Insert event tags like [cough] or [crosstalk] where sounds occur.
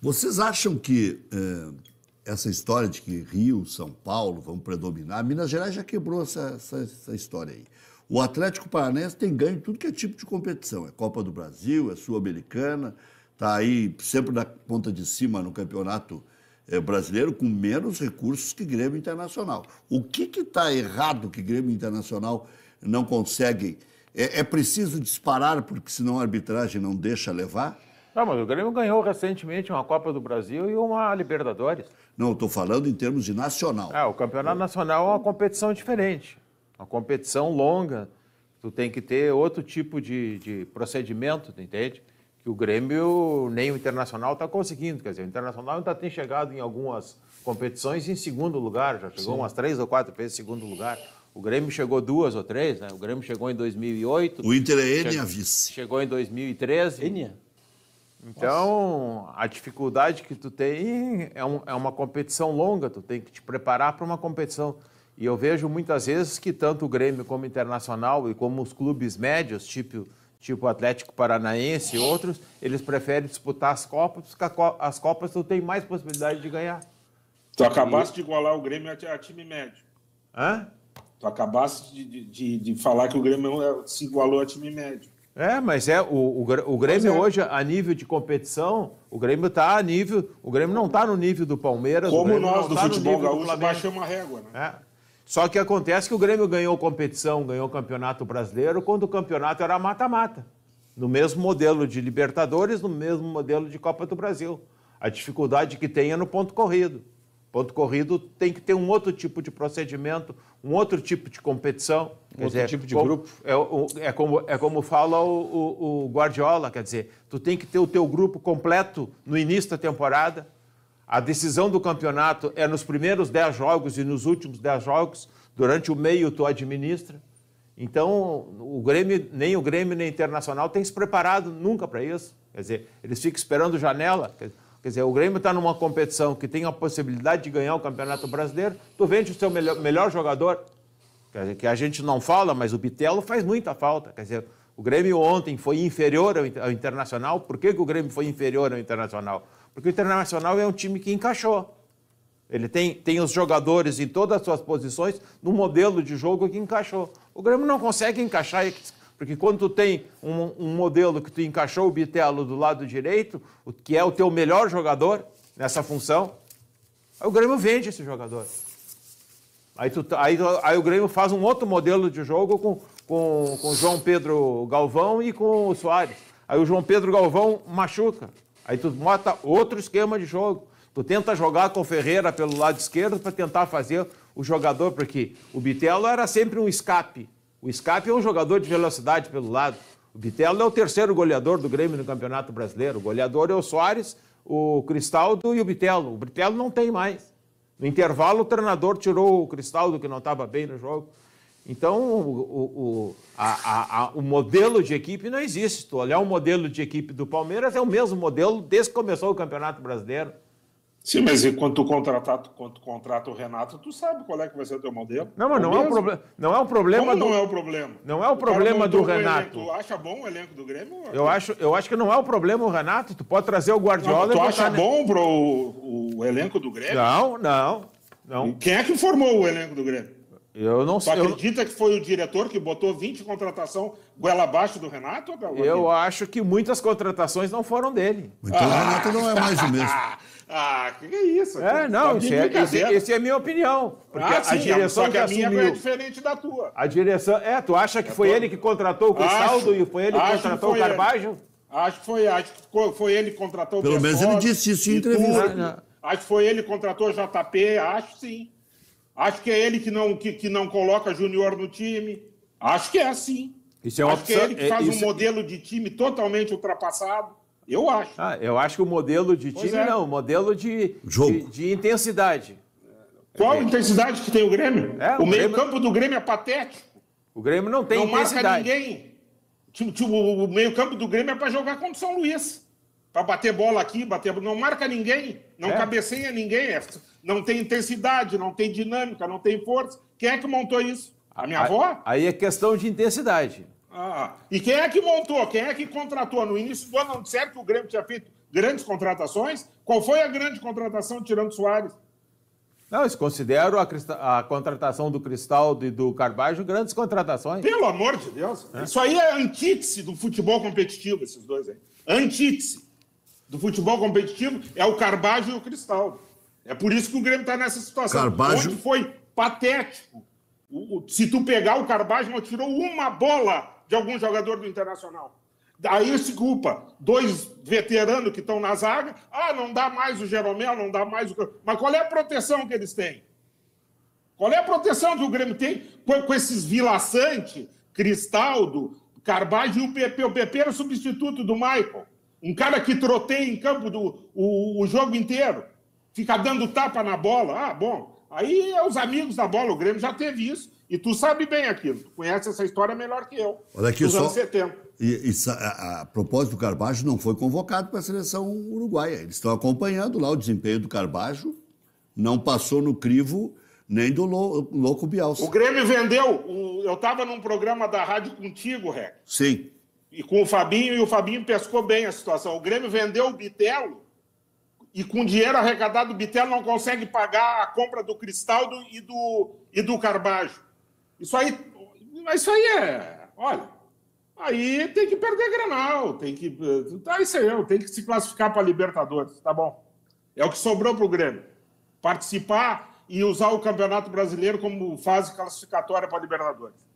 Vocês acham que é, essa história de que Rio, São Paulo vão predominar, Minas Gerais já quebrou essa, essa, essa história aí. O Atlético Paranaense tem ganho tudo que é tipo de competição. É Copa do Brasil, é Sul-Americana, está aí sempre na ponta de cima no campeonato é, brasileiro, com menos recursos que Grêmio Internacional. O que está errado que Grêmio Internacional não consegue? É, é preciso disparar, porque senão a arbitragem não deixa levar? Tá, mas o Grêmio ganhou recentemente uma Copa do Brasil e uma Libertadores. Não, estou falando em termos de nacional. é o Campeonato Nacional é uma competição diferente. Uma competição longa. Tu tem que ter outro tipo de, de procedimento, entende? Que o Grêmio, nem o Internacional, está conseguindo. Quer dizer, o Internacional ainda tem chegado em algumas competições em segundo lugar. Já chegou Sim. umas três ou quatro vezes em segundo lugar. O Grêmio chegou duas ou três, né? O Grêmio chegou em 2008. O Inter é Enia Vice. Chegou em 2013. Enia? Então, Nossa. a dificuldade que tu tem é, um, é, uma competição longa, tu tem que te preparar para uma competição. E eu vejo muitas vezes que tanto o Grêmio como o Internacional e como os clubes médios, tipo, tipo Atlético Paranaense e outros, eles preferem disputar as Copas, porque as Copas tu tem mais possibilidade de ganhar. Tu acabaste e... de igualar o Grêmio a time médio. Hã? Tu acabaste de, de, de falar que o Grêmio se igualou a time médio. É, mas é o, o, o Grêmio é. hoje, a nível de competição, o Grêmio está a nível. O Grêmio não está no nível do Palmeiras. Como nós do tá futebol gaúcho baixamos a régua, né? É. Só que acontece que o Grêmio ganhou competição, ganhou campeonato brasileiro, quando o campeonato era mata-mata. No mesmo modelo de Libertadores, no mesmo modelo de Copa do Brasil. A dificuldade que tem é no ponto corrido. Ponto corrido tem que ter um outro tipo de procedimento, um outro tipo de competição. Quer outro dizer, tipo de como, grupo? É, é, como, é como fala o, o, o, Guardiola, quer dizer, tu tem que ter o teu grupo completo no início da temporada. A decisão do campeonato é nos primeiros 10 jogos e nos últimos 10 jogos. Durante o meio tu administra. Então, o Grêmio, nem o Grêmio nem o Internacional tem se preparado nunca para isso. Quer dizer, eles ficam esperando janela. Quer dizer, o Grêmio está numa competição que tem a possibilidade de ganhar o Campeonato Brasileiro. Tu vende o seu melhor, melhor jogador, que a gente não fala, mas o Bitelo faz muita falta. Quer dizer, o Grêmio ontem foi inferior ao Internacional. Por que, que o Grêmio foi inferior ao Internacional? Porque o Internacional é um time que encaixou. Ele tem, tem os jogadores em todas as suas posições no modelo de jogo que encaixou. O Grêmio não consegue encaixar, porque quando tu tem um, um modelo que tu encaixou o Bitelo do lado direito, o que é o teu melhor jogador nessa função, o Grêmio vende esse jogador. Aí, tu, tá, aí, aí, o Grêmio faz um outro modelo de jogo com, com, com João Pedro Galvão e com o Soares. Aí o João Pedro Galvão machuca. Aí tu bota outro esquema de jogo. Tu tenta jogar com o Ferreira pelo lado esquerdo para tentar fazer o jogador, porque o Bitelo era sempre um escape. O escape é um jogador de velocidade pelo lado. O Bitelo é o terceiro goleador do Grêmio no Campeonato Brasileiro. O goleador é o Soares, o Cristaldo e o Bitelo. O Bitelo não tem mais. No intervalo, o treinador tirou o Cristaldo, que não estava bem no jogo. Então, o, o, o, a, a, o modelo de equipe não existe. Tu olhar o modelo de equipe do Palmeiras é o mesmo modelo desde que começou o Campeonato Brasileiro. Sim, mas enquanto tu contratar, quando contrata o Renato, tu sabe qual é que vai ser o teu modelo. Não, mas é não é, um proble- não é um problema. Como do... não é o problema? Não é o, o problema do Renato. Tu acha bom o elenco do Grêmio? Eu acho, eu acho que não é o problema o Renato. Tu pode trazer o Guardiola. Não, tu acha bom pro, o, o elenco do Grêmio? Não, não, não. quem é que formou o elenco do Grêmio? Eu não sei. Tu acredita eu... que foi o diretor que botou 20 contratação goela abaixo do Renato, Galvão? Eu acho que muitas contratações não foram dele. Então ah, o Renato não é mais o mesmo. [laughs] Ah, que é isso? É, tá não, isso é, esse, esse, é a é minha opinião. Porque ah, a direção só que, a é minha assumiu, é diferente da tua. A direção. É, tu acha que é foi ele que contratou o Cristaldo e foi ele que contratou que o Carbajo? Acho que foi, acho que foi ele que contratou Pelo o Pelo menos ele disse isso em entrevista. Acho que foi ele que contratou o JP, acho sim. Acho que é ele que não, que, que não coloca Júnior no time. Acho que é assim. Isso é acho opção... que é ele que faz é, isso... um é- modelo de time totalmente ultrapassado. Eu acho. Ah, eu acho que o modelo de time é. não, o modelo de, de, de, intensidade. Qual a intensidade que tem o Grêmio? É, o, o meio-campo do Grêmio é patético. O Grêmio não tem não intensidade. Não marca ninguém. O meio-campo do Grêmio é para jogar contra o São Luís. Para bater bola aqui, bater Não marca ninguém. Não é. cabeceia ninguém, é não tem intensidade, não tem dinâmica, não tem força. Quem é que montou isso? A minha avó? Aí é questão de intensidade. Ah, e quem é que montou? Quem é que contratou? No início do ano, não disseram que o Grêmio tinha feito grandes contratações? Qual foi a grande contratação tirando Soares? Não, eles consideram a, a, contratação do Cristaldo e do Carvalho grandes contratações. Pelo amor de Deus. É. Isso aí é antítese do futebol competitivo, esses dois aí. Antítese do futebol competitivo é o Carbajo e o Cristal. É por isso que o Grêmio está nessa situação. Carbajo... Onde foi patético. O, o, se tu pegar o Carbajo, não tirou uma bola de algum jogador do Internacional. Aí se culpa dois veteranos que estão na zaga. Ah, não dá mais o Jeromel, não dá mais o. Mas qual é a proteção que eles têm? Qual é a proteção que o Grêmio tem com, com esses Vilaçante, Cristaldo, Carbajo e o PP? O PP era o substituto do Michael. Um cara que troteia em campo do, o, o jogo inteiro, fica dando tapa na bola. Ah, bom, aí é os amigos da bola, o Grêmio já teve isso. E tu sabe bem aquilo, tu conhece essa história melhor que eu. Olha aqui, dos só... anos 70. E, e a, a, propósito, o Carbajo não foi convocado para a seleção uruguaia. Eles estão acompanhando lá o desempenho do Carbajo. Não passou no crivo nem do Louco Bielsa. O Grêmio vendeu. O, eu estava num programa da rádio contigo, Ré. Sim e com o Fabinho, e o Fabinho pescou bem a situação. O Grêmio vendeu o Bitelo e com dinheiro arrecadado o Bitelo não consegue pagar a compra do Cristaldo e do, e do Carbajo. Isso aí, isso aí é. Olha, aí tem que perder Granal, tem que. Tá isso aí, tem que se classificar para Libertadores, tá bom? É o que sobrou para o Grêmio. Participar e usar o Campeonato Brasileiro como fase classificatória para Libertadores.